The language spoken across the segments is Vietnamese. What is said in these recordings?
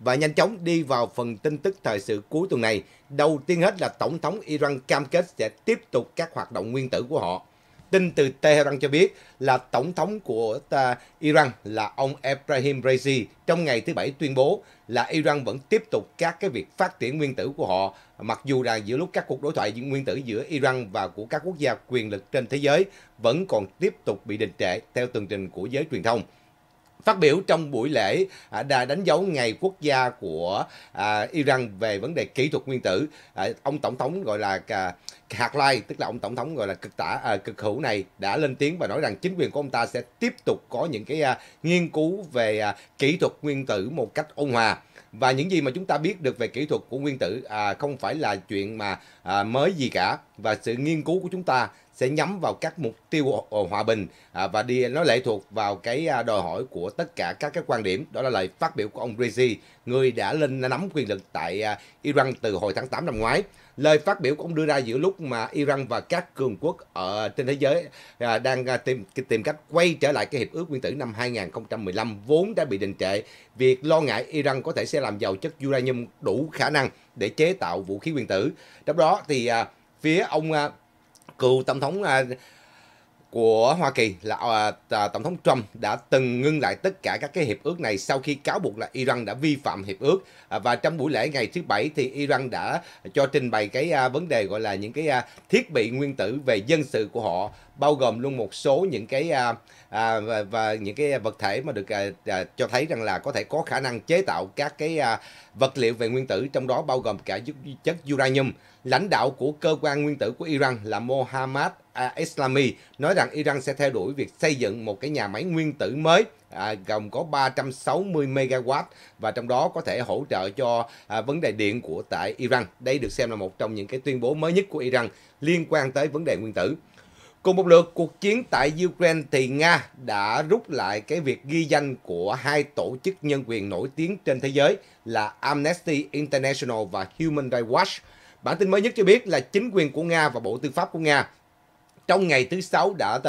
Và nhanh chóng đi vào phần tin tức thời sự cuối tuần này. Đầu tiên hết là Tổng thống Iran cam kết sẽ tiếp tục các hoạt động nguyên tử của họ. Tin từ Tehran cho biết là Tổng thống của Iran là ông Ebrahim Raisi trong ngày thứ Bảy tuyên bố là Iran vẫn tiếp tục các cái việc phát triển nguyên tử của họ mặc dù là giữa lúc các cuộc đối thoại nguyên tử giữa Iran và của các quốc gia quyền lực trên thế giới vẫn còn tiếp tục bị đình trệ theo tường trình của giới truyền thông. Phát biểu trong buổi lễ à, đã đánh dấu ngày quốc gia của à, Iran về vấn đề kỹ thuật nguyên tử, à, ông tổng thống gọi là à, Hạt Lai, tức là ông tổng thống gọi là cực tả cực hữu này đã lên tiếng và nói rằng chính quyền của ông ta sẽ tiếp tục có những cái nghiên cứu về kỹ thuật nguyên tử một cách ôn hòa và những gì mà chúng ta biết được về kỹ thuật của nguyên tử à, không phải là chuyện mà à, mới gì cả và sự nghiên cứu của chúng ta sẽ nhắm vào các mục tiêu hòa ờ, bình à, và đi nó lệ thuộc vào cái à, đòi hỏi của tất cả các cái quan điểm đó là lời phát biểu của ông Rizi người đã lên nắm quyền lực tại à, Iran từ hồi tháng 8 năm ngoái lời phát biểu cũng đưa ra giữa lúc mà Iran và các cường quốc ở trên thế giới đang tìm tìm cách quay trở lại cái hiệp ước nguyên tử năm 2015 vốn đã bị đình trệ việc lo ngại Iran có thể sẽ làm giàu chất uranium đủ khả năng để chế tạo vũ khí nguyên tử trong đó thì phía ông cựu tổng thống à, của Hoa Kỳ là à, à, tổng thống Trump đã từng ngưng lại tất cả các cái hiệp ước này sau khi cáo buộc là Iran đã vi phạm hiệp ước và trong buổi lễ ngày thứ bảy thì Iran đã cho trình bày cái vấn đề gọi là những cái thiết bị nguyên tử về dân sự của họ bao gồm luôn một số những cái à, à, và, và những cái vật thể mà được à, à, cho thấy rằng là có thể có khả năng chế tạo các cái à, vật liệu về nguyên tử trong đó bao gồm cả chất uranium. Lãnh đạo của cơ quan nguyên tử của Iran là Mohammad à, Islami nói rằng Iran sẽ theo đuổi việc xây dựng một cái nhà máy nguyên tử mới à, gồm có 360 MW và trong đó có thể hỗ trợ cho à, vấn đề điện của tại Iran. Đây được xem là một trong những cái tuyên bố mới nhất của Iran liên quan tới vấn đề nguyên tử. Cùng một lượt cuộc chiến tại Ukraine thì Nga đã rút lại cái việc ghi danh của hai tổ chức nhân quyền nổi tiếng trên thế giới là Amnesty International và Human Rights Watch. Bản tin mới nhất cho biết là chính quyền của Nga và Bộ Tư pháp của Nga trong ngày thứ sáu đã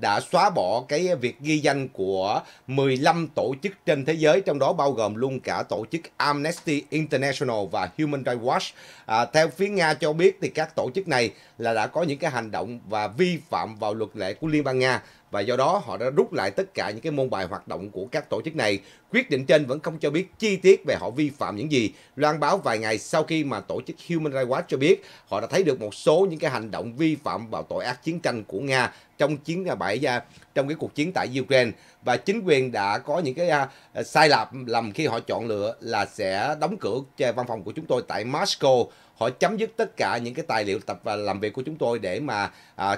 đã xóa bỏ cái việc ghi danh của 15 tổ chức trên thế giới trong đó bao gồm luôn cả tổ chức Amnesty International và Human Rights Watch. À, theo phía Nga cho biết thì các tổ chức này là đã có những cái hành động và vi phạm vào luật lệ của Liên bang Nga và do đó họ đã rút lại tất cả những cái môn bài hoạt động của các tổ chức này. Quyết định trên vẫn không cho biết chi tiết về họ vi phạm những gì. Loan báo vài ngày sau khi mà tổ chức Human Rights Watch cho biết họ đã thấy được một số những cái hành động vi phạm vào tội ác chiến tranh của Nga trong chiến à, bại à, trong cái cuộc chiến tại Ukraine và chính quyền đã có những cái à, sai lầm lầm khi họ chọn lựa là sẽ đóng cửa văn phòng của chúng tôi tại Moscow họ chấm dứt tất cả những cái tài liệu tập và làm việc của chúng tôi để mà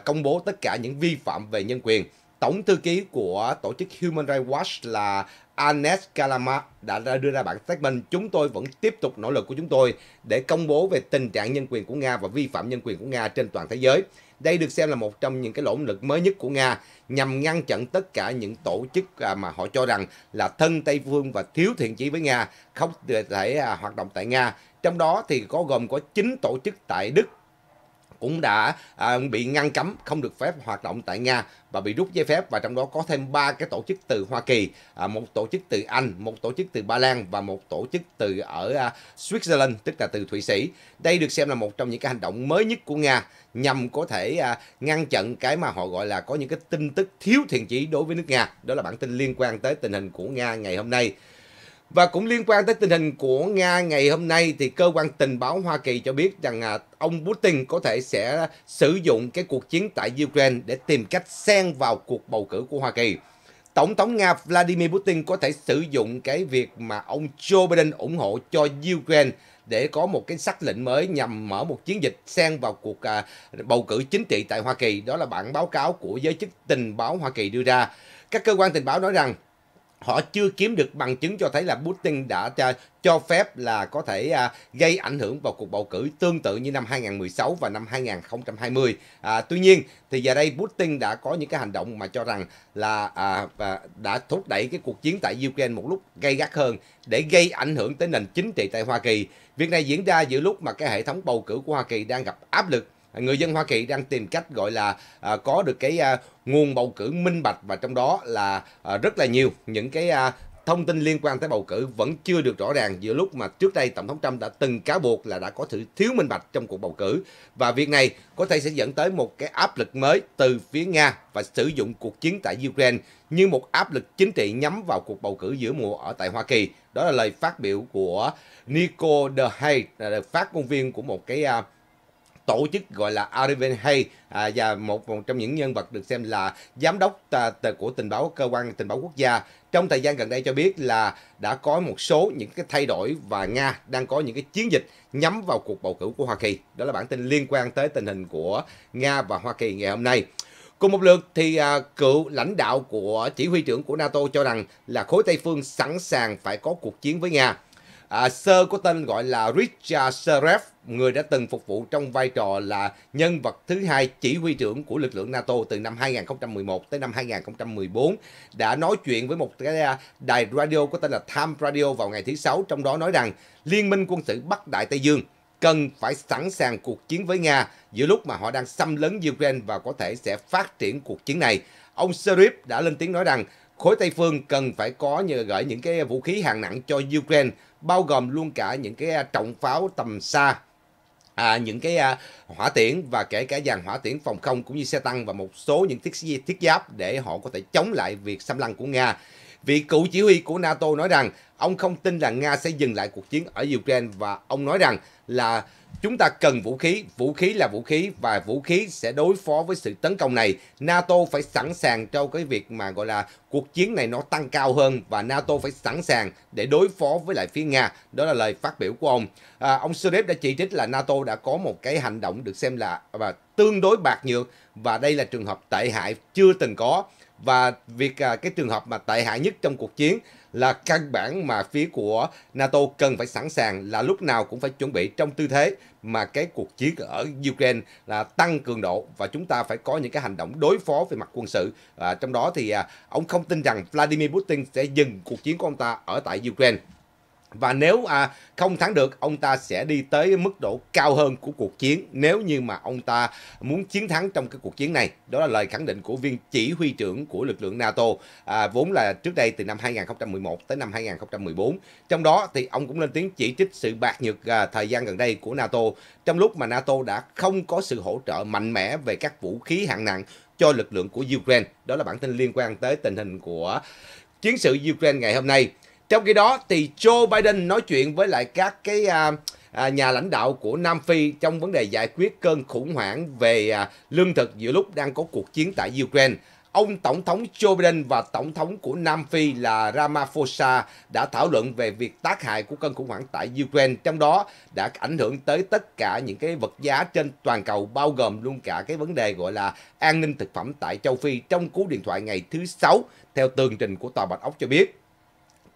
công bố tất cả những vi phạm về nhân quyền Tổng thư ký của tổ chức Human Rights Watch là Anes Kalama đã đưa ra bản statement chúng tôi vẫn tiếp tục nỗ lực của chúng tôi để công bố về tình trạng nhân quyền của Nga và vi phạm nhân quyền của Nga trên toàn thế giới. Đây được xem là một trong những cái lỗ lực mới nhất của Nga nhằm ngăn chặn tất cả những tổ chức à, mà họ cho rằng là thân Tây phương và thiếu thiện chí với Nga, không thể à, hoạt động tại Nga. Trong đó thì có gồm có 9 tổ chức tại Đức, cũng đã à, bị ngăn cấm không được phép hoạt động tại Nga và bị rút giấy phép và trong đó có thêm ba cái tổ chức từ Hoa Kỳ, à, một tổ chức từ Anh, một tổ chức từ Ba Lan và một tổ chức từ ở à, Switzerland tức là từ Thụy Sĩ. Đây được xem là một trong những cái hành động mới nhất của Nga nhằm có thể à, ngăn chặn cái mà họ gọi là có những cái tin tức thiếu thiện chí đối với nước Nga. Đó là bản tin liên quan tới tình hình của Nga ngày hôm nay. Và cũng liên quan tới tình hình của Nga ngày hôm nay thì cơ quan tình báo Hoa Kỳ cho biết rằng à, ông Putin có thể sẽ sử dụng cái cuộc chiến tại Ukraine để tìm cách xen vào cuộc bầu cử của Hoa Kỳ. Tổng thống Nga Vladimir Putin có thể sử dụng cái việc mà ông Joe Biden ủng hộ cho Ukraine để có một cái sắc lệnh mới nhằm mở một chiến dịch xen vào cuộc à, bầu cử chính trị tại Hoa Kỳ. Đó là bản báo cáo của giới chức tình báo Hoa Kỳ đưa ra. Các cơ quan tình báo nói rằng họ chưa kiếm được bằng chứng cho thấy là Putin đã à, cho phép là có thể à, gây ảnh hưởng vào cuộc bầu cử tương tự như năm 2016 và năm 2020. À, tuy nhiên thì giờ đây Putin đã có những cái hành động mà cho rằng là à, và đã thúc đẩy cái cuộc chiến tại Ukraine một lúc gây gắt hơn để gây ảnh hưởng tới nền chính trị tại Hoa Kỳ. Việc này diễn ra giữa lúc mà cái hệ thống bầu cử của Hoa Kỳ đang gặp áp lực người dân Hoa Kỳ đang tìm cách gọi là à, có được cái à, nguồn bầu cử minh bạch và trong đó là à, rất là nhiều những cái à, thông tin liên quan tới bầu cử vẫn chưa được rõ ràng giữa lúc mà trước đây tổng thống Trump đã từng cáo buộc là đã có sự thiếu minh bạch trong cuộc bầu cử và việc này có thể sẽ dẫn tới một cái áp lực mới từ phía Nga và sử dụng cuộc chiến tại Ukraine như một áp lực chính trị nhắm vào cuộc bầu cử giữa mùa ở tại Hoa Kỳ. Đó là lời phát biểu của Nico DeHay, là phát ngôn viên của một cái à, tổ chức gọi là Arvin Hay à, và một, một trong những nhân vật được xem là giám đốc à, của tình báo cơ quan tình báo quốc gia trong thời gian gần đây cho biết là đã có một số những cái thay đổi và Nga đang có những cái chiến dịch nhắm vào cuộc bầu cử của Hoa Kỳ. Đó là bản tin liên quan tới tình hình của Nga và Hoa Kỳ ngày hôm nay. Cùng một lượt thì à, cựu lãnh đạo của chỉ huy trưởng của NATO cho rằng là khối Tây phương sẵn sàng phải có cuộc chiến với Nga À, sơ có tên gọi là Richard Seref, người đã từng phục vụ trong vai trò là nhân vật thứ hai chỉ huy trưởng của lực lượng NATO từ năm 2011 tới năm 2014, đã nói chuyện với một cái à, đài radio có tên là Time Radio vào ngày thứ Sáu, trong đó nói rằng Liên minh quân sự Bắc Đại Tây Dương cần phải sẵn sàng cuộc chiến với Nga giữa lúc mà họ đang xâm lấn Ukraine và có thể sẽ phát triển cuộc chiến này. Ông Serif đã lên tiếng nói rằng khối Tây phương cần phải có nhờ gửi những cái vũ khí hạng nặng cho Ukraine bao gồm luôn cả những cái à, trọng pháo tầm xa à, những cái à, hỏa tiễn và kể cả dàn hỏa tiễn phòng không cũng như xe tăng và một số những thiết thiết giáp để họ có thể chống lại việc xâm lăng của Nga. Vị cựu chỉ huy của NATO nói rằng ông không tin là Nga sẽ dừng lại cuộc chiến ở Ukraine và ông nói rằng là Chúng ta cần vũ khí, vũ khí là vũ khí và vũ khí sẽ đối phó với sự tấn công này. NATO phải sẵn sàng cho cái việc mà gọi là cuộc chiến này nó tăng cao hơn và NATO phải sẵn sàng để đối phó với lại phía Nga. Đó là lời phát biểu của ông. À, ông Sudev đã chỉ trích là NATO đã có một cái hành động được xem là và tương đối bạc nhược và đây là trường hợp tệ hại chưa từng có và việc à, cái trường hợp mà tệ hại nhất trong cuộc chiến là căn bản mà phía của NATO cần phải sẵn sàng là lúc nào cũng phải chuẩn bị trong tư thế mà cái cuộc chiến ở Ukraine là tăng cường độ và chúng ta phải có những cái hành động đối phó về mặt quân sự. À, trong đó thì à, ông không tin rằng Vladimir Putin sẽ dừng cuộc chiến của ông ta ở tại Ukraine và nếu à, không thắng được ông ta sẽ đi tới mức độ cao hơn của cuộc chiến nếu như mà ông ta muốn chiến thắng trong cái cuộc chiến này đó là lời khẳng định của viên chỉ huy trưởng của lực lượng NATO à, vốn là trước đây từ năm 2011 tới năm 2014 trong đó thì ông cũng lên tiếng chỉ trích sự bạc nhược à, thời gian gần đây của NATO trong lúc mà NATO đã không có sự hỗ trợ mạnh mẽ về các vũ khí hạng nặng cho lực lượng của Ukraine đó là bản tin liên quan tới tình hình của chiến sự Ukraine ngày hôm nay trong khi đó thì Joe Biden nói chuyện với lại các cái à, à, nhà lãnh đạo của Nam Phi trong vấn đề giải quyết cơn khủng hoảng về à, lương thực giữa lúc đang có cuộc chiến tại Ukraine. Ông Tổng thống Joe Biden và Tổng thống của Nam Phi là Ramaphosa đã thảo luận về việc tác hại của cơn khủng hoảng tại Ukraine, trong đó đã ảnh hưởng tới tất cả những cái vật giá trên toàn cầu, bao gồm luôn cả cái vấn đề gọi là an ninh thực phẩm tại châu Phi trong cú điện thoại ngày thứ Sáu, theo tường trình của Tòa Bạch Ốc cho biết.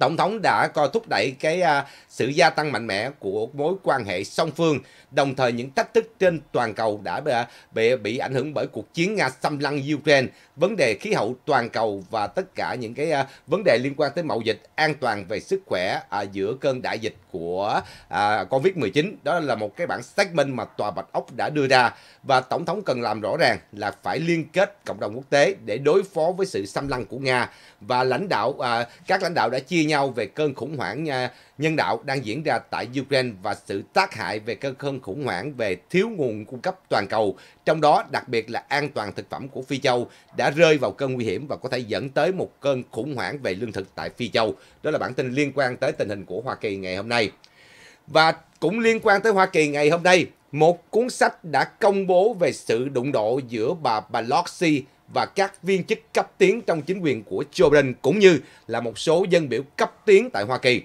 Tổng thống đã coi thúc đẩy cái à, sự gia tăng mạnh mẽ của mối quan hệ song phương, đồng thời những thách thức trên toàn cầu đã bị, bị, bị ảnh hưởng bởi cuộc chiến Nga xâm lăng Ukraine vấn đề khí hậu toàn cầu và tất cả những cái à, vấn đề liên quan tới mậu dịch an toàn về sức khỏe à, giữa cơn đại dịch của à, Covid-19. Đó là một cái bản statement mà Tòa Bạch Ốc đã đưa ra và Tổng thống cần làm rõ ràng là phải liên kết cộng đồng quốc tế để đối phó với sự xâm lăng của Nga và lãnh đạo các lãnh đạo đã chia nhau về cơn khủng hoảng nhân đạo đang diễn ra tại Ukraine và sự tác hại về cơn cơn khủng hoảng về thiếu nguồn cung cấp toàn cầu, trong đó đặc biệt là an toàn thực phẩm của Phi Châu đã rơi vào cơn nguy hiểm và có thể dẫn tới một cơn khủng hoảng về lương thực tại Phi Châu. Đó là bản tin liên quan tới tình hình của Hoa Kỳ ngày hôm nay. Và cũng liên quan tới Hoa Kỳ ngày hôm nay, một cuốn sách đã công bố về sự đụng độ giữa bà Pelosi và các viên chức cấp tiến trong chính quyền của Joe Biden cũng như là một số dân biểu cấp tiến tại Hoa Kỳ.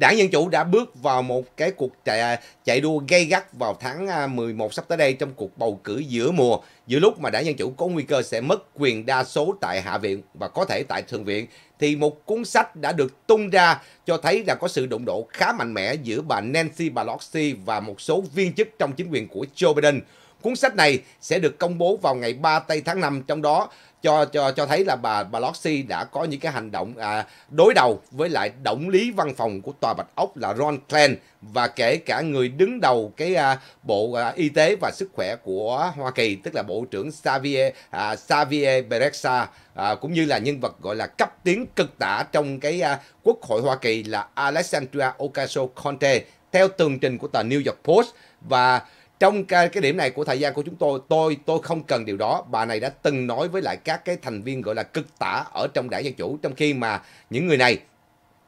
Đảng Dân Chủ đã bước vào một cái cuộc chạy, chạy đua gay gắt vào tháng 11 à, sắp tới đây trong cuộc bầu cử giữa mùa, giữa lúc mà Đảng Dân Chủ có nguy cơ sẽ mất quyền đa số tại Hạ viện và có thể tại Thượng viện, thì một cuốn sách đã được tung ra cho thấy là có sự đụng độ khá mạnh mẽ giữa bà Nancy Pelosi và một số viên chức trong chính quyền của Joe Biden. Cuốn sách này sẽ được công bố vào ngày 3 tây tháng 5 trong đó cho cho cho thấy là bà bà Lossi đã có những cái hành động à, đối đầu với lại động lý văn phòng của tòa Bạch Ốc là Ron Klein và kể cả người đứng đầu cái à, bộ à, y tế và sức khỏe của Hoa Kỳ tức là bộ trưởng Xavier à, Xavier Berexa à, cũng như là nhân vật gọi là cấp tiến cực tả trong cái à, Quốc hội Hoa Kỳ là Alexandria Ocasio Cortez theo tường trình của tờ New York Post và trong cái, điểm này của thời gian của chúng tôi tôi tôi không cần điều đó bà này đã từng nói với lại các cái thành viên gọi là cực tả ở trong đảng dân chủ trong khi mà những người này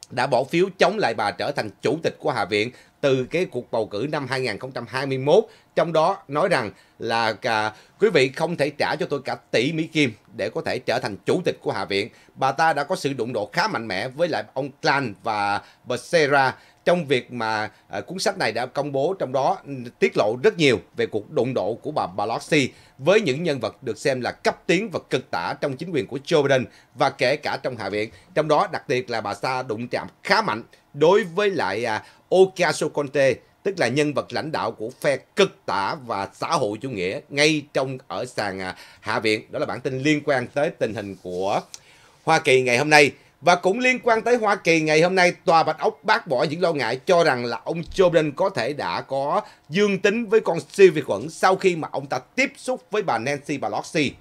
đã bỏ phiếu chống lại bà trở thành chủ tịch của hạ viện từ cái cuộc bầu cử năm 2021 trong đó nói rằng là cả, quý vị không thể trả cho tôi cả tỷ Mỹ Kim để có thể trở thành chủ tịch của Hạ viện. Bà ta đã có sự đụng độ khá mạnh mẽ với lại ông clan và Becerra trong việc mà à, cuốn sách này đã công bố trong đó tiết lộ rất nhiều về cuộc đụng độ của bà Pelosi với những nhân vật được xem là cấp tiến và cực tả trong chính quyền của Joe Biden và kể cả trong Hạ viện. Trong đó đặc biệt là bà Sa đụng chạm khá mạnh đối với lại à, Ocasio-Cortez tức là nhân vật lãnh đạo của phe cực tả và xã hội chủ nghĩa ngay trong ở sàn à, Hạ viện. Đó là bản tin liên quan tới tình hình của Hoa Kỳ ngày hôm nay. Và cũng liên quan tới Hoa Kỳ ngày hôm nay, Tòa Bạch Ốc bác bỏ những lo ngại cho rằng là ông Joe Biden có thể đã có dương tính với con siêu vi khuẩn sau khi mà ông ta tiếp xúc với bà Nancy Pelosi.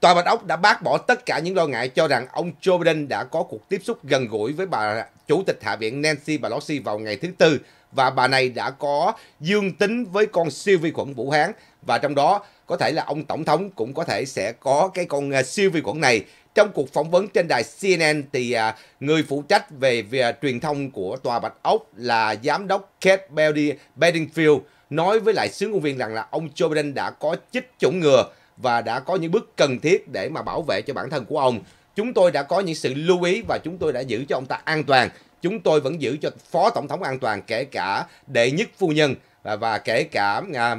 Tòa Bạch Ốc đã bác bỏ tất cả những lo ngại cho rằng ông Joe Biden đã có cuộc tiếp xúc gần gũi với bà Chủ tịch Hạ viện Nancy Pelosi vào ngày thứ Tư và bà này đã có dương tính với con siêu vi khuẩn Vũ Hán và trong đó có thể là ông Tổng thống cũng có thể sẽ có cái con à, siêu vi khuẩn này trong cuộc phỏng vấn trên đài CNN thì à, người phụ trách về, về à, truyền thông của Tòa Bạch Ốc là giám đốc Kate Belly, Bedingfield nói với lại sứ công viên rằng là ông Joe Biden đã có chích chủng ngừa và đã có những bước cần thiết để mà bảo vệ cho bản thân của ông. Chúng tôi đã có những sự lưu ý và chúng tôi đã giữ cho ông ta an toàn. Chúng tôi vẫn giữ cho phó tổng thống an toàn kể cả đệ nhất phu nhân và, và kể cả à,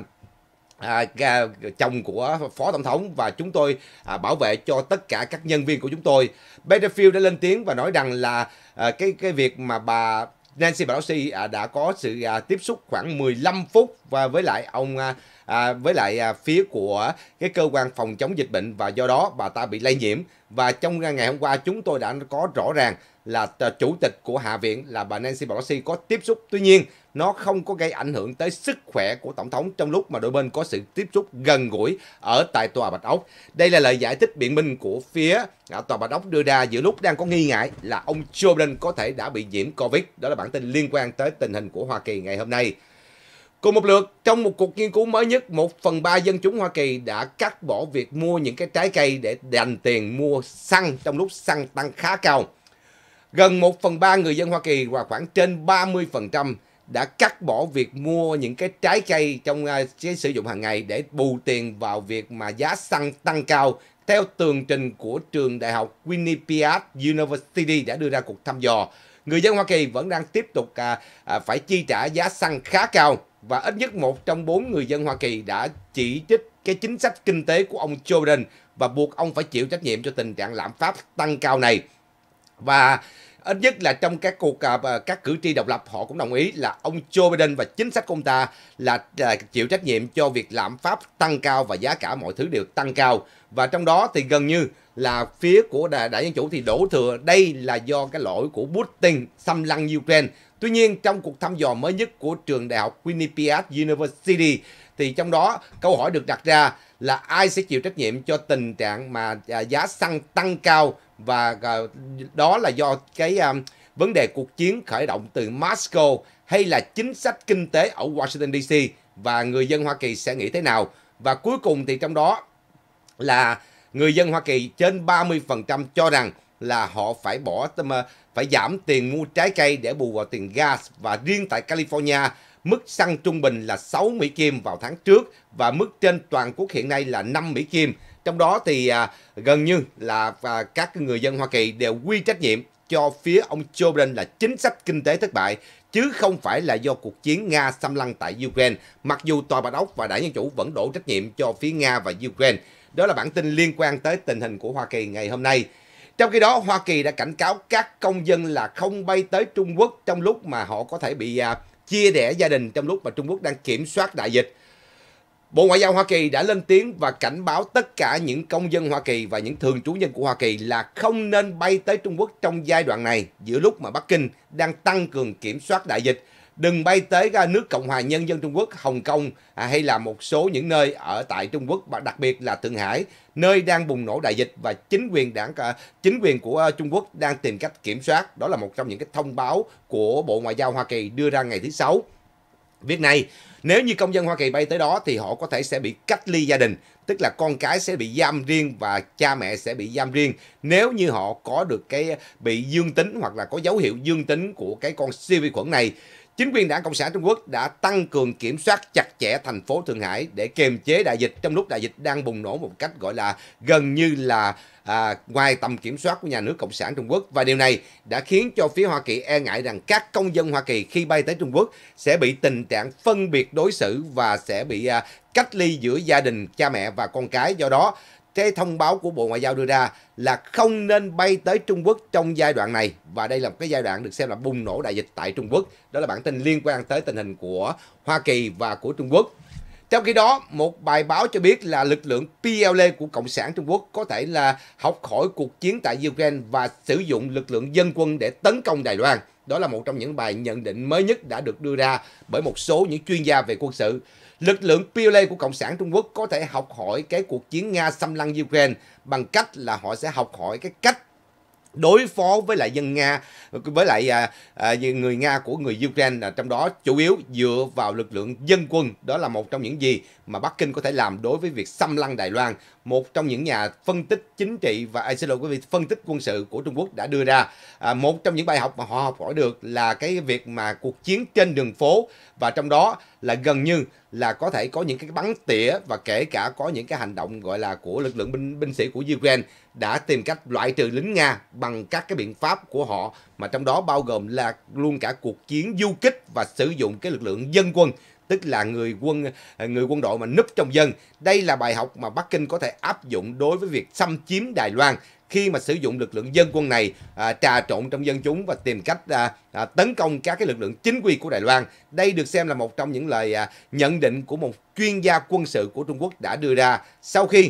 à, chồng của phó tổng thống và chúng tôi à, bảo vệ cho tất cả các nhân viên của chúng tôi. Battlefield đã lên tiếng và nói rằng là à, cái cái việc mà bà Nancy Pelosi à, đã có sự à, tiếp xúc khoảng 15 phút và với lại ông à, à, với lại à, phía của cái cơ quan phòng chống dịch bệnh và do đó bà ta bị lây nhiễm và trong ngày hôm qua chúng tôi đã có rõ ràng là chủ tịch của Hạ viện là bà Nancy Pelosi có tiếp xúc. Tuy nhiên nó không có gây ảnh hưởng tới sức khỏe của Tổng thống trong lúc mà đôi bên có sự tiếp xúc gần gũi ở tại Tòa Bạch Ốc. Đây là lời giải thích biện minh của phía Tòa Bạch Ốc đưa ra giữa lúc đang có nghi ngại là ông Joe Biden có thể đã bị nhiễm Covid. Đó là bản tin liên quan tới tình hình của Hoa Kỳ ngày hôm nay. Cùng một lượt, trong một cuộc nghiên cứu mới nhất, một phần ba dân chúng Hoa Kỳ đã cắt bỏ việc mua những cái trái cây để dành tiền mua xăng trong lúc xăng tăng khá cao. Gần một phần ba người dân Hoa Kỳ và khoảng trên 30% đã cắt bỏ việc mua những cái trái cây trong à, cái sử dụng hàng ngày để bù tiền vào việc mà giá xăng tăng cao theo tường trình của trường đại học Quinnipiac University đã đưa ra cuộc thăm dò. Người dân Hoa Kỳ vẫn đang tiếp tục à, à, phải chi trả giá xăng khá cao và ít nhất một trong bốn người dân Hoa Kỳ đã chỉ trích cái chính sách kinh tế của ông Joe Biden và buộc ông phải chịu trách nhiệm cho tình trạng lạm phát tăng cao này. Và ít nhất là trong các cuộc à, các cử tri độc lập họ cũng đồng ý là ông Joe Biden và chính sách của ông ta là, là chịu trách nhiệm cho việc lạm phát tăng cao và giá cả mọi thứ đều tăng cao và trong đó thì gần như là phía của đảng đại dân chủ thì đổ thừa đây là do cái lỗi của Putin xâm lăng Ukraine. Tuy nhiên trong cuộc thăm dò mới nhất của trường đại học Quinnipiac University thì trong đó câu hỏi được đặt ra là ai sẽ chịu trách nhiệm cho tình trạng mà à, giá xăng tăng cao và à, đó là do cái à, vấn đề cuộc chiến khởi động từ Moscow hay là chính sách kinh tế ở Washington DC và người dân Hoa Kỳ sẽ nghĩ thế nào và cuối cùng thì trong đó là người dân Hoa Kỳ trên 30% cho rằng là họ phải bỏ phải giảm tiền mua trái cây để bù vào tiền gas và riêng tại California Mức xăng trung bình là 6 Mỹ Kim vào tháng trước và mức trên toàn quốc hiện nay là 5 Mỹ Kim. Trong đó thì à, gần như là à, các người dân Hoa Kỳ đều quy trách nhiệm cho phía ông Joe Biden là chính sách kinh tế thất bại chứ không phải là do cuộc chiến Nga xâm lăng tại Ukraine. Mặc dù Tòa Bạch Ốc và Đảng Dân Chủ vẫn đổ trách nhiệm cho phía Nga và Ukraine. Đó là bản tin liên quan tới tình hình của Hoa Kỳ ngày hôm nay. Trong khi đó, Hoa Kỳ đã cảnh cáo các công dân là không bay tới Trung Quốc trong lúc mà họ có thể bị à, chia rẽ gia đình trong lúc mà Trung Quốc đang kiểm soát đại dịch. Bộ Ngoại giao Hoa Kỳ đã lên tiếng và cảnh báo tất cả những công dân Hoa Kỳ và những thường trú nhân của Hoa Kỳ là không nên bay tới Trung Quốc trong giai đoạn này giữa lúc mà Bắc Kinh đang tăng cường kiểm soát đại dịch đừng bay tới ra nước Cộng hòa Nhân dân Trung Quốc, Hồng Kông à, hay là một số những nơi ở tại Trung Quốc, đặc biệt là Thượng Hải, nơi đang bùng nổ đại dịch và chính quyền đảng à, chính quyền của à, Trung Quốc đang tìm cách kiểm soát. Đó là một trong những cái thông báo của Bộ Ngoại giao Hoa Kỳ đưa ra ngày thứ Sáu. Việc này, nếu như công dân Hoa Kỳ bay tới đó thì họ có thể sẽ bị cách ly gia đình, tức là con cái sẽ bị giam riêng và cha mẹ sẽ bị giam riêng nếu như họ có được cái bị dương tính hoặc là có dấu hiệu dương tính của cái con siêu vi khuẩn này. Chính quyền Đảng Cộng sản Trung Quốc đã tăng cường kiểm soát chặt chẽ thành phố Thượng Hải để kiềm chế đại dịch trong lúc đại dịch đang bùng nổ một cách gọi là gần như là à, ngoài tầm kiểm soát của nhà nước Cộng sản Trung Quốc và điều này đã khiến cho phía Hoa Kỳ e ngại rằng các công dân Hoa Kỳ khi bay tới Trung Quốc sẽ bị tình trạng phân biệt đối xử và sẽ bị à, cách ly giữa gia đình cha mẹ và con cái do đó cái thông báo của Bộ Ngoại giao đưa ra là không nên bay tới Trung Quốc trong giai đoạn này và đây là một cái giai đoạn được xem là bùng nổ đại dịch tại Trung Quốc. Đó là bản tin liên quan tới tình hình của Hoa Kỳ và của Trung Quốc. Trong khi đó, một bài báo cho biết là lực lượng PLA của Cộng sản Trung Quốc có thể là học khỏi cuộc chiến tại Ukraine và sử dụng lực lượng dân quân để tấn công Đài Loan. Đó là một trong những bài nhận định mới nhất đã được đưa ra bởi một số những chuyên gia về quân sự lực lượng PLA của Cộng sản Trung Quốc có thể học hỏi cái cuộc chiến Nga xâm lăng Ukraine bằng cách là họ sẽ học hỏi cái cách đối phó với lại dân Nga với lại à, à, người Nga của người Ukraine à, trong đó chủ yếu dựa vào lực lượng dân quân đó là một trong những gì mà Bắc Kinh có thể làm đối với việc xâm lăng Đài Loan một trong những nhà phân tích chính trị và à, xin lỗi quý vị phân tích quân sự của Trung Quốc đã đưa ra à, một trong những bài học mà họ học hỏi được là cái việc mà cuộc chiến trên đường phố và trong đó là gần như là có thể có những cái bắn tỉa và kể cả có những cái hành động gọi là của lực lượng binh binh sĩ của Ukraine đã tìm cách loại trừ lính Nga bằng các cái biện pháp của họ mà trong đó bao gồm là luôn cả cuộc chiến du kích và sử dụng cái lực lượng dân quân tức là người quân người quân đội mà núp trong dân. Đây là bài học mà Bắc Kinh có thể áp dụng đối với việc xâm chiếm Đài Loan khi mà sử dụng lực lượng dân quân này à, trà trộn trong dân chúng và tìm cách à, à, tấn công các cái lực lượng chính quy của Đài Loan. Đây được xem là một trong những lời à, nhận định của một chuyên gia quân sự của Trung Quốc đã đưa ra sau khi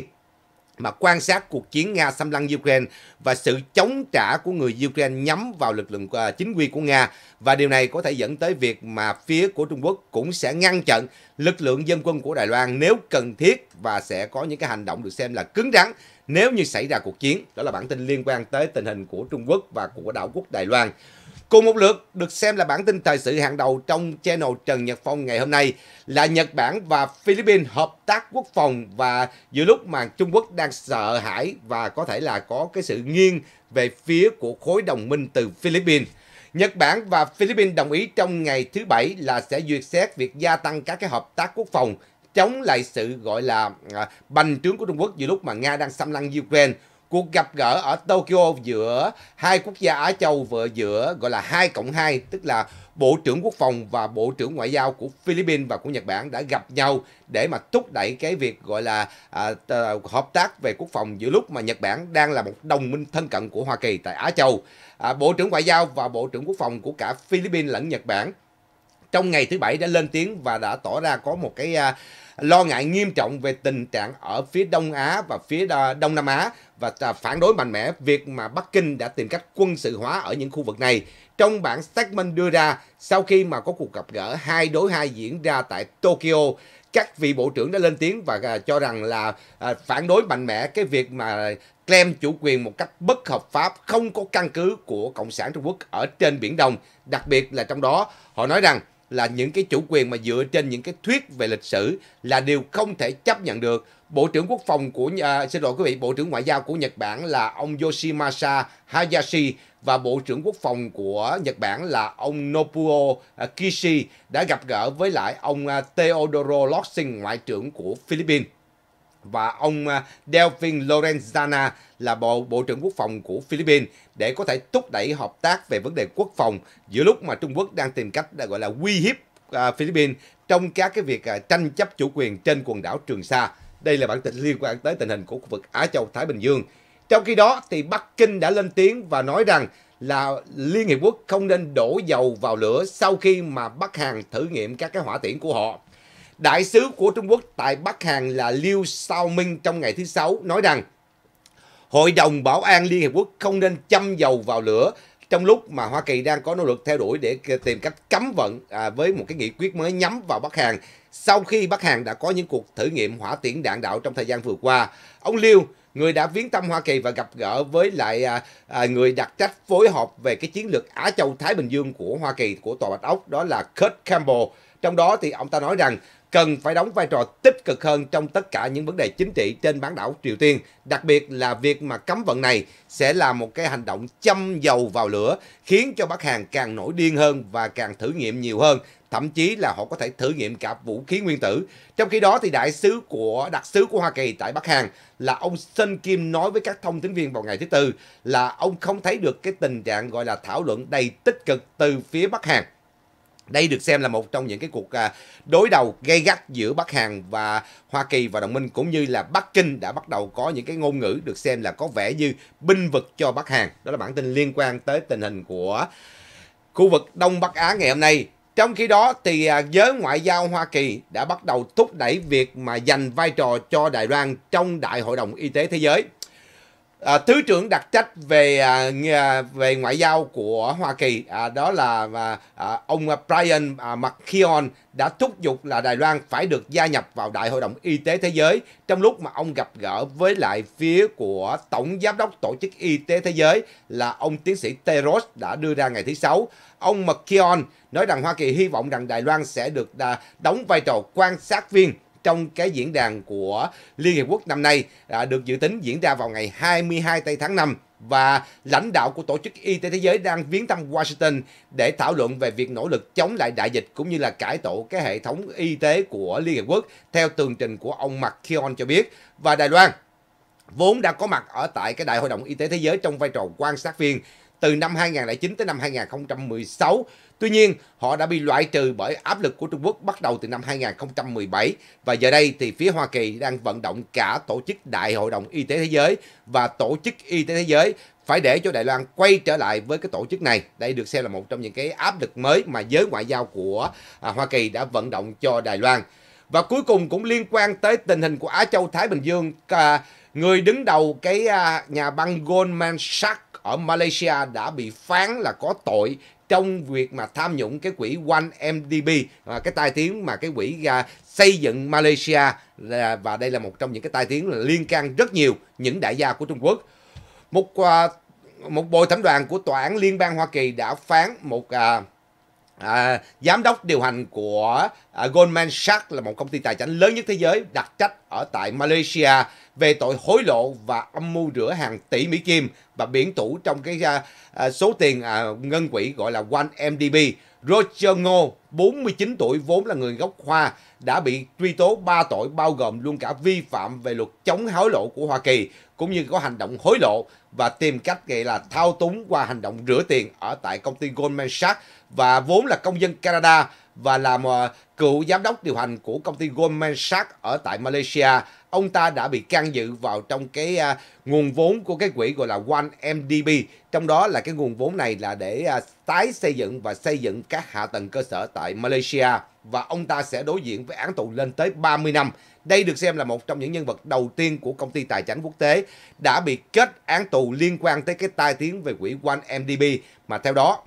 mà quan sát cuộc chiến Nga xâm lăng Ukraine và sự chống trả của người Ukraine nhắm vào lực lượng à, chính quy của Nga và điều này có thể dẫn tới việc mà phía của Trung Quốc cũng sẽ ngăn chặn lực lượng dân quân của Đài Loan nếu cần thiết và sẽ có những cái hành động được xem là cứng rắn nếu như xảy ra cuộc chiến. Đó là bản tin liên quan tới tình hình của Trung Quốc và của đảo quốc Đài Loan. Cùng một lượt được xem là bản tin thời sự hàng đầu trong channel Trần Nhật Phong ngày hôm nay là Nhật Bản và Philippines hợp tác quốc phòng và giữa lúc mà Trung Quốc đang sợ hãi và có thể là có cái sự nghiêng về phía của khối đồng minh từ Philippines. Nhật Bản và Philippines đồng ý trong ngày thứ Bảy là sẽ duyệt xét việc gia tăng các cái hợp tác quốc phòng chống lại sự gọi là à, bành trướng của Trung Quốc giữa lúc mà Nga đang xâm lăng Ukraine cuộc gặp gỡ ở Tokyo giữa hai quốc gia Á Châu vừa giữa gọi là 2 cộng 2, tức là Bộ trưởng Quốc phòng và Bộ trưởng Ngoại giao của Philippines và của Nhật Bản đã gặp nhau để mà thúc đẩy cái việc gọi là à, hợp tác về quốc phòng giữa lúc mà Nhật Bản đang là một đồng minh thân cận của Hoa Kỳ tại Á Châu. À, Bộ trưởng Ngoại giao và Bộ trưởng Quốc phòng của cả Philippines lẫn Nhật Bản trong ngày thứ Bảy đã lên tiếng và đã tỏ ra có một cái à, lo ngại nghiêm trọng về tình trạng ở phía Đông Á và phía à, Đông Nam Á và phản đối mạnh mẽ việc mà Bắc Kinh đã tìm cách quân sự hóa ở những khu vực này. Trong bản statement đưa ra sau khi mà có cuộc gặp gỡ hai đối hai diễn ra tại Tokyo, các vị bộ trưởng đã lên tiếng và à, cho rằng là à, phản đối mạnh mẽ cái việc mà claim chủ quyền một cách bất hợp pháp không có căn cứ của Cộng sản Trung Quốc ở trên Biển Đông. Đặc biệt là trong đó họ nói rằng là những cái chủ quyền mà dựa trên những cái thuyết về lịch sử là điều không thể chấp nhận được. Bộ trưởng Quốc phòng của à, xin lỗi quý vị, Bộ trưởng Ngoại giao của Nhật Bản là ông Yoshimasa Hayashi và Bộ trưởng Quốc phòng của Nhật Bản là ông Nobuo Kishi đã gặp gỡ với lại ông à, Teodoro Loxing, Ngoại trưởng của Philippines và ông à, Delvin Lorenzana là Bộ Bộ trưởng Quốc phòng của Philippines để có thể thúc đẩy hợp tác về vấn đề quốc phòng giữa lúc mà Trung Quốc đang tìm cách gọi là uy hiếp à, Philippines trong các cái việc à, tranh chấp chủ quyền trên quần đảo Trường Sa. Đây là bản tin liên quan tới tình hình của khu vực Á Châu Thái Bình Dương. Trong khi đó thì Bắc Kinh đã lên tiếng và nói rằng là Liên Hiệp Quốc không nên đổ dầu vào lửa sau khi mà Bắc Hàn thử nghiệm các cái hỏa tiễn của họ. Đại sứ của Trung Quốc tại Bắc Hàn là Liu Xiaoming trong ngày thứ Sáu nói rằng Hội đồng Bảo an Liên Hiệp Quốc không nên châm dầu vào lửa trong lúc mà Hoa Kỳ đang có nỗ lực theo đuổi để tìm cách cấm vận à, với một cái nghị quyết mới nhắm vào Bắc Hàn sau khi Bắc Hàn đã có những cuộc thử nghiệm hỏa tiễn đạn đạo trong thời gian vừa qua. Ông Liu, người đã viếng thăm Hoa Kỳ và gặp gỡ với lại à, à, người đặc trách phối hợp về cái chiến lược Á Châu Thái Bình Dương của Hoa Kỳ của Tòa Bạch Ốc đó là Kurt Campbell. Trong đó thì ông ta nói rằng cần phải đóng vai trò tích cực hơn trong tất cả những vấn đề chính trị trên bán đảo Triều Tiên. Đặc biệt là việc mà cấm vận này sẽ là một cái hành động châm dầu vào lửa, khiến cho Bắc Hàn càng nổi điên hơn và càng thử nghiệm nhiều hơn thậm chí là họ có thể thử nghiệm cả vũ khí nguyên tử. Trong khi đó thì đại sứ của đặc sứ của Hoa Kỳ tại Bắc Hàn là ông Sun Kim nói với các thông tín viên vào ngày thứ tư là ông không thấy được cái tình trạng gọi là thảo luận đầy tích cực từ phía Bắc Hàn. Đây được xem là một trong những cái cuộc à, đối đầu gay gắt giữa Bắc Hàn và Hoa Kỳ và đồng minh cũng như là Bắc Kinh đã bắt đầu có những cái ngôn ngữ được xem là có vẻ như binh vực cho Bắc Hàn. Đó là bản tin liên quan tới tình hình của khu vực Đông Bắc Á ngày hôm nay. Trong khi đó thì à, giới ngoại giao Hoa Kỳ đã bắt đầu thúc đẩy việc mà dành vai trò cho Đài Loan trong Đại hội đồng Y tế Thế giới à, thứ trưởng đặc trách về à, về ngoại giao của Hoa Kỳ à, đó là à, à ông à, Brian à, McKeon đã thúc giục là Đài Loan phải được gia nhập vào Đại hội đồng Y tế Thế giới trong lúc mà ông gặp gỡ với lại phía của Tổng Giám đốc Tổ chức Y tế Thế giới là ông tiến sĩ Teros đã đưa ra ngày thứ Sáu. Ông McKeon nói rằng Hoa Kỳ hy vọng rằng Đài Loan sẽ được đóng vai trò quan sát viên trong cái diễn đàn của Liên Hiệp Quốc năm nay à, được dự tính diễn ra vào ngày 22 tây tháng 5 và lãnh đạo của Tổ chức Y tế Thế giới đang viếng thăm Washington để thảo luận về việc nỗ lực chống lại đại dịch cũng như là cải tổ cái hệ thống y tế của Liên Hiệp Quốc theo tường trình của ông Mark Keon cho biết. Và Đài Loan vốn đã có mặt ở tại cái Đại hội đồng Y tế Thế giới trong vai trò quan sát viên từ năm 2009 tới năm 2016 Tuy nhiên, họ đã bị loại trừ bởi áp lực của Trung Quốc bắt đầu từ năm 2017 và giờ đây thì phía Hoa Kỳ đang vận động cả Tổ chức Đại hội đồng Y tế Thế giới và Tổ chức Y tế Thế giới phải để cho Đài Loan quay trở lại với cái tổ chức này. Đây được xem là một trong những cái áp lực mới mà giới ngoại giao của à, Hoa Kỳ đã vận động cho Đài Loan. Và cuối cùng cũng liên quan tới tình hình của Á Châu Thái Bình Dương, à, người đứng đầu cái à, nhà băng Goldman Sachs ở Malaysia đã bị phán là có tội trong việc mà tham nhũng cái quỹ 1MDB và cái tai tiếng mà cái quỹ à, xây dựng Malaysia à, và đây là một trong những cái tai tiếng là liên can rất nhiều những đại gia của Trung Quốc một à, một bồi thẩm đoàn của tòa án liên bang Hoa Kỳ đã phán một à, à, giám đốc điều hành của à, Goldman Sachs là một công ty tài chính lớn nhất thế giới đặt trách ở tại Malaysia về tội hối lộ và âm mưu rửa hàng tỷ Mỹ Kim và biển tủ trong cái à, à, số tiền à, ngân quỹ gọi là 1MDB Roger Ngô, 49 tuổi, vốn là người gốc Hoa, đã bị truy tố 3 tội bao gồm luôn cả vi phạm về luật chống hối lộ của Hoa Kỳ, cũng như có hành động hối lộ và tìm cách gây là thao túng qua hành động rửa tiền ở tại công ty Goldman Sachs và vốn là công dân Canada và làm ờ, cựu giám đốc điều hành của công ty Goldman Sachs ở tại Malaysia ông ta đã bị can dự vào trong cái à, nguồn vốn của cái quỹ gọi là One MDB, trong đó là cái nguồn vốn này là để à, tái xây dựng và xây dựng các hạ tầng cơ sở tại Malaysia và ông ta sẽ đối diện với án tù lên tới 30 năm. Đây được xem là một trong những nhân vật đầu tiên của công ty tài chính quốc tế đã bị kết án tù liên quan tới cái tai tiếng về quỹ One MDB mà theo đó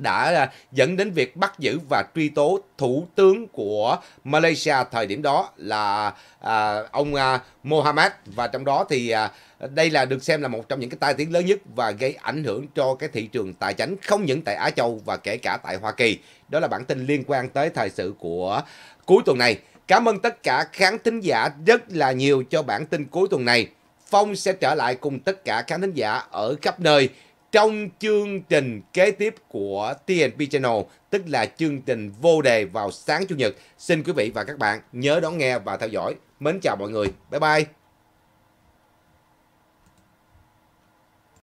đã à, dẫn đến việc bắt giữ và truy tố thủ tướng của Malaysia thời điểm đó là à, ông à, Mohammed và trong đó thì à, đây là được xem là một trong những cái tai tiếng lớn nhất và gây ảnh hưởng cho cái thị trường tài chính không những tại Á Châu và kể cả tại Hoa Kỳ. Đó là bản tin liên quan tới thời sự của cuối tuần này. Cảm ơn tất cả khán thính giả rất là nhiều cho bản tin cuối tuần này. Phong sẽ trở lại cùng tất cả khán thính giả ở khắp nơi trong chương trình kế tiếp của TNP Channel, tức là chương trình vô đề vào sáng Chủ nhật. Xin quý vị và các bạn nhớ đón nghe và theo dõi. Mến chào mọi người. Bye bye.